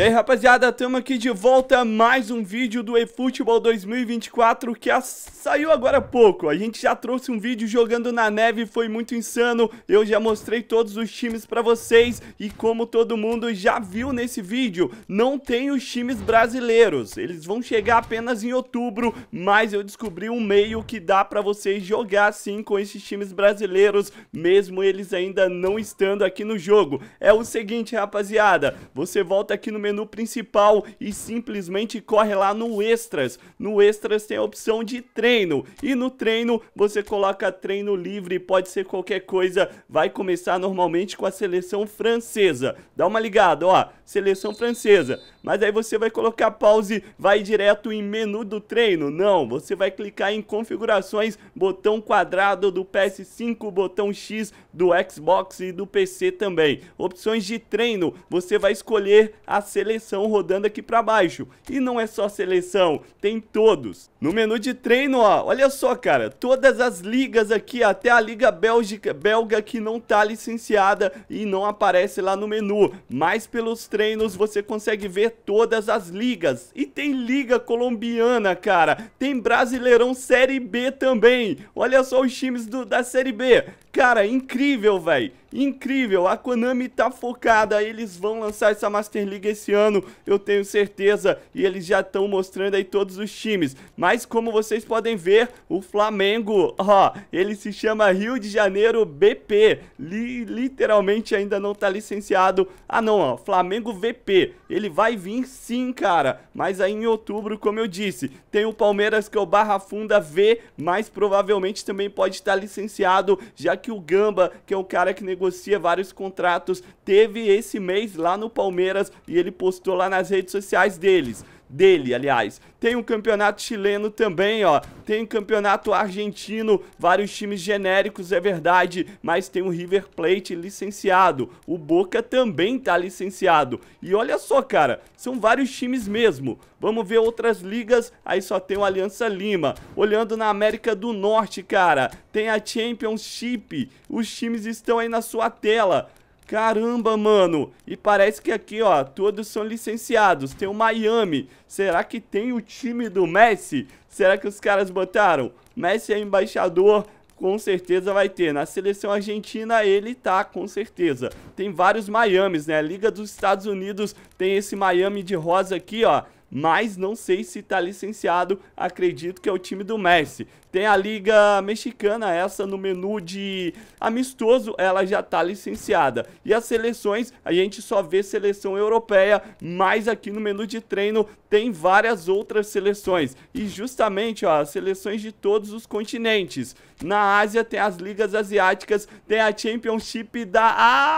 E aí rapaziada, estamos aqui de volta a mais um vídeo do eFootball 2024 que a... saiu agora há pouco. A gente já trouxe um vídeo jogando na neve, foi muito insano. Eu já mostrei todos os times para vocês e como todo mundo já viu nesse vídeo, não tem os times brasileiros. Eles vão chegar apenas em outubro, mas eu descobri um meio que dá para vocês jogar sim com esses times brasileiros, mesmo eles ainda não estando aqui no jogo. É o seguinte rapaziada, você volta aqui no meu menu principal e simplesmente corre lá no Extras. No Extras tem a opção de treino e no treino você coloca treino livre, pode ser qualquer coisa. Vai começar normalmente com a seleção francesa. Dá uma ligada, ó, seleção francesa. Mas aí você vai colocar pause, vai direto em menu do treino. Não, você vai clicar em configurações, botão quadrado do PS5, botão X do Xbox e do PC também. Opções de treino, você vai escolher as seleção rodando aqui para baixo. E não é só seleção, tem todos. No menu de treino, ó, olha só, cara, todas as ligas aqui, até a liga Bélgica, belga que não tá licenciada e não aparece lá no menu. Mas pelos treinos você consegue ver todas as ligas. E tem liga colombiana, cara. Tem Brasileirão Série B também. Olha só os times do, da Série B. Cara, incrível, velho incrível. A Konami tá focada, eles vão lançar essa Master League esse ano, eu tenho certeza. E eles já estão mostrando aí todos os times. Mas como vocês podem ver, o Flamengo, ó, ele se chama Rio de Janeiro BP. Li literalmente ainda não tá licenciado. Ah não, ó, Flamengo VP. Ele vai vir sim, cara. Mas aí em outubro, como eu disse, tem o Palmeiras que é o Barra Funda V, mas provavelmente também pode estar tá licenciado, já que o Gamba, que é o cara que negociou negocia vários contratos. Teve esse mês lá no Palmeiras e ele postou lá nas redes sociais deles dele, aliás. Tem um campeonato chileno também, ó. Tem um campeonato argentino, vários times genéricos, é verdade, mas tem o River Plate licenciado. O Boca também tá licenciado. E olha só, cara, são vários times mesmo. Vamos ver outras ligas, aí só tem o Aliança Lima. Olhando na América do Norte, cara, tem a Championship. Os times estão aí na sua tela. Caramba, mano. E parece que aqui, ó, todos são licenciados. Tem o Miami. Será que tem o time do Messi? Será que os caras botaram? Messi é embaixador, com certeza vai ter. Na seleção argentina ele tá, com certeza. Tem vários Miamis, né? Liga dos Estados Unidos tem esse Miami de rosa aqui, ó mas não sei se está licenciado, acredito que é o time do Messi. Tem a Liga Mexicana, essa no menu de amistoso, ela já está licenciada. E as seleções, a gente só vê seleção europeia, mas aqui no menu de treino tem várias outras seleções. E justamente, ó, seleções de todos os continentes. Na Ásia tem as ligas asiáticas, tem a Championship da...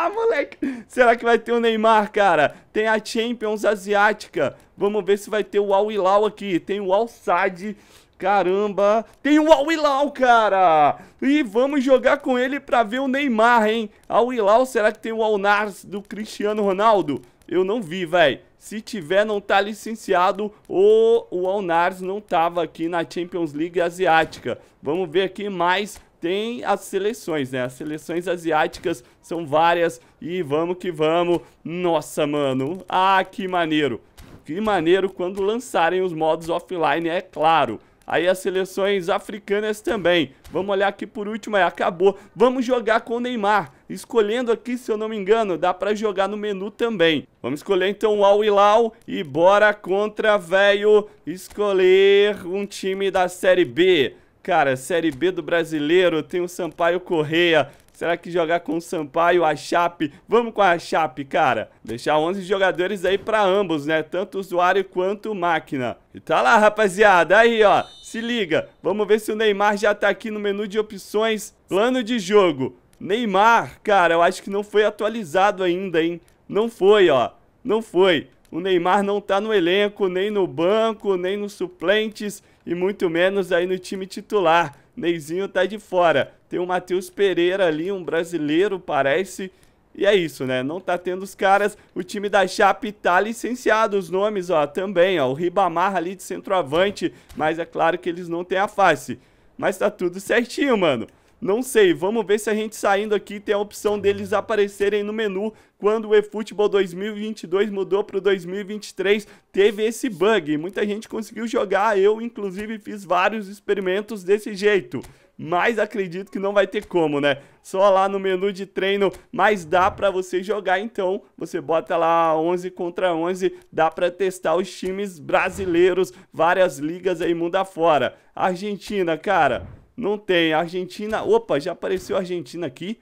Ah, moleque! Será que vai ter o Neymar, cara? Tem a Champions Asiática. Vamos ver se vai ter o Al Hilal aqui. Tem o Al Sadd. Caramba, tem o Al Hilal, cara! E vamos jogar com ele pra ver o Neymar, hein? Al Hilal, será que tem o Al Nars do Cristiano Ronaldo? Eu não vi, velho. Se tiver, não tá licenciado. O, o Alnars não tava aqui na Champions League Asiática. Vamos ver aqui mais. Tem as seleções, né? As seleções asiáticas são várias. E vamos que vamos. Nossa, mano. Ah, que maneiro. Que maneiro quando lançarem os modos offline, é claro. Aí as seleções africanas também. Vamos olhar aqui por último, é, acabou. Vamos jogar com o Neymar. Escolhendo aqui, se eu não me engano, dá pra jogar no menu também. Vamos escolher então o Al Hilal e bora contra, velho, escolher um time da Série B. Cara, Série B do Brasileiro, tem o Sampaio Correia, Será que jogar com o Sampaio, a Chape? Vamos com a Chape, cara. Deixar 11 jogadores aí para ambos, né? Tanto usuário quanto máquina. E tá lá, rapaziada. Aí, ó. Se liga. Vamos ver se o Neymar já tá aqui no menu de opções. Plano de jogo. Neymar, cara, eu acho que não foi atualizado ainda, hein? Não foi, ó. Não foi. O Neymar não está no elenco, nem no banco, nem nos suplentes e muito menos aí no time titular. Neizinho tá de fora. Tem o Matheus Pereira ali, um brasileiro, parece. E é isso, né? Não tá tendo os caras. O time da Chape tá licenciado os nomes, ó, também, ó. O Ribamar ali de centroavante, mas é claro que eles não têm a face. Mas tá tudo certinho, mano. Não sei, vamos ver se a gente saindo aqui tem a opção deles aparecerem no menu quando o eFootball 2022 mudou para o 2023, teve esse bug. Muita gente conseguiu jogar, eu inclusive fiz vários experimentos desse jeito. Mas acredito que não vai ter como, né? Só lá no menu de treino, mas dá para você jogar então. Você bota lá 11 contra 11, dá para testar os times brasileiros, várias ligas aí mundo afora. Argentina, cara, não tem. Argentina. Opa, já apareceu a Argentina aqui.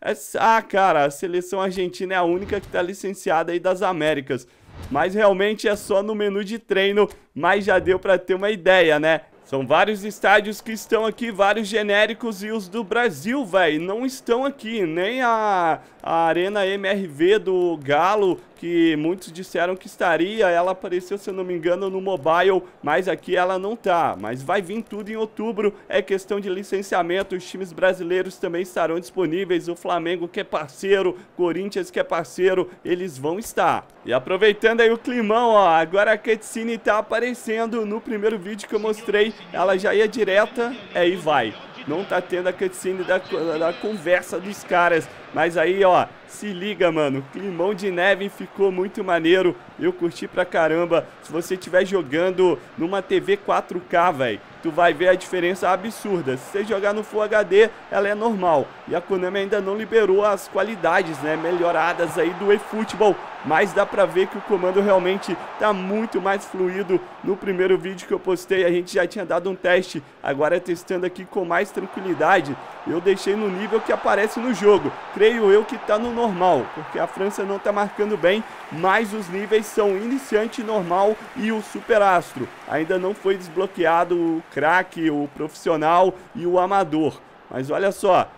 Essa, ah, cara, a seleção argentina é a única que tá licenciada aí das Américas. Mas realmente é só no menu de treino, mas já deu pra ter uma ideia, né? São vários estádios que estão aqui, vários genéricos e os do Brasil, velho, não estão aqui. Nem a, a Arena MRV do Galo, que muitos disseram que estaria. Ela apareceu, se eu não me engano, no mobile, mas aqui ela não tá. Mas vai vir tudo em outubro, é questão de licenciamento. Os times brasileiros também estarão disponíveis. O Flamengo que é parceiro, Corinthians que é parceiro, eles vão estar. E aproveitando aí o climão, ó, agora a cutscene tá aparecendo no primeiro vídeo que eu mostrei. Ela já ia direta, aí é, vai. Não tá tendo a cutscene da, da conversa dos caras. Mas aí, ó, se liga, mano. Climão de neve ficou muito maneiro. Eu curti pra caramba. Se você estiver jogando numa TV 4K, velho, tu vai ver a diferença absurda. Se você jogar no Full HD, ela é normal. E a Konami ainda não liberou as qualidades, né, melhoradas aí do eFootball. Mas dá pra ver que o comando realmente tá muito mais fluido. No primeiro vídeo que eu postei, a gente já tinha dado um teste. Agora testando aqui com mais tranquilidade. Eu deixei no nível que aparece no jogo creio eu que está no normal, porque a França não está marcando bem, mas os níveis são iniciante, normal e o superastro. Ainda não foi desbloqueado o craque, o profissional e o amador. Mas olha só,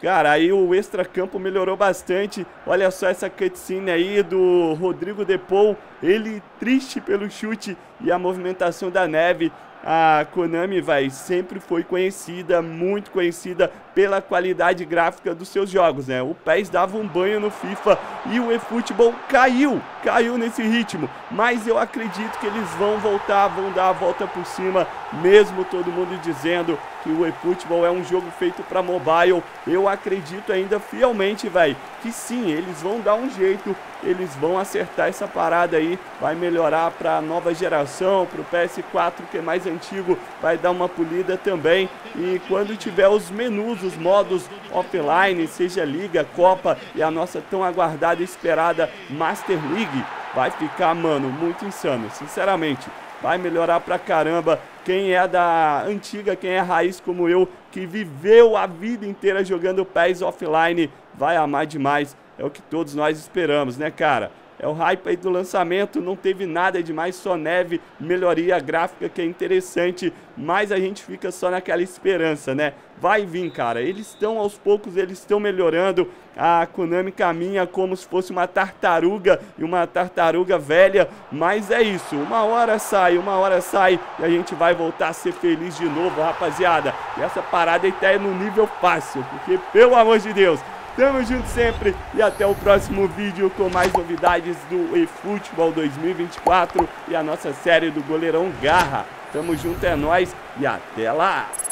Cara, aí o extra-campo melhorou bastante. Olha só essa cutscene aí do Rodrigo Depou. Ele triste pelo chute e a movimentação da neve a Konami, vai, sempre foi conhecida, muito conhecida pela qualidade gráfica dos seus jogos, né? O PES dava um banho no FIFA e o eFootball caiu, caiu nesse ritmo. Mas eu acredito que eles vão voltar, vão dar a volta por cima, mesmo todo mundo dizendo que o eFootball é um jogo feito para mobile. Eu acredito ainda fielmente, vai, que sim, eles vão dar um jeito eles vão acertar essa parada aí, vai melhorar para a nova geração, para o PS4 que é mais antigo, vai dar uma polida também. E quando tiver os menus, os modos offline, seja Liga, Copa e a nossa tão aguardada e esperada Master League, vai ficar, mano, muito insano, sinceramente. Vai melhorar pra caramba. Quem é da antiga, quem é raiz como eu, que viveu a vida inteira jogando pés offline, vai amar demais é o que todos nós esperamos, né, cara? É o hype aí do lançamento, não teve nada demais, só neve, melhoria gráfica que é interessante, mas a gente fica só naquela esperança, né? Vai vir, cara. Eles estão aos poucos, eles estão melhorando. A Konami caminha como se fosse uma tartaruga e uma tartaruga velha, mas é isso. Uma hora sai, uma hora sai e a gente vai voltar a ser feliz de novo, rapaziada. E essa parada aí tá no nível fácil, porque pelo amor de Deus, Tamo junto sempre e até o próximo vídeo com mais novidades do eFootball 2024 e a nossa série do Goleirão Garra. Tamo junto, é nós e até lá!